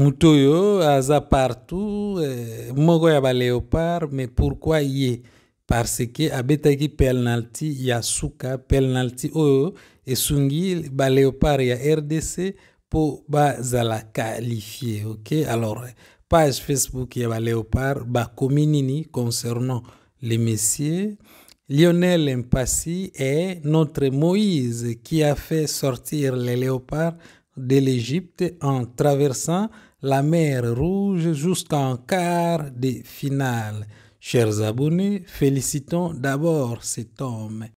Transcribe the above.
moto aza partout euh, moko ya léopard mais pourquoi ye parce que abetaki penalti ya suka penalti oyo ba baleopard ya rdc ba bazala qualifié. ok alors page facebook ya baléopard ba kominini concernant les messieurs lionel Mpassi est notre moïse qui a fait sortir les léopards de l'Égypte en traversant la mer Rouge jusqu'en quart de finale. Chers abonnés, félicitons d'abord cet homme.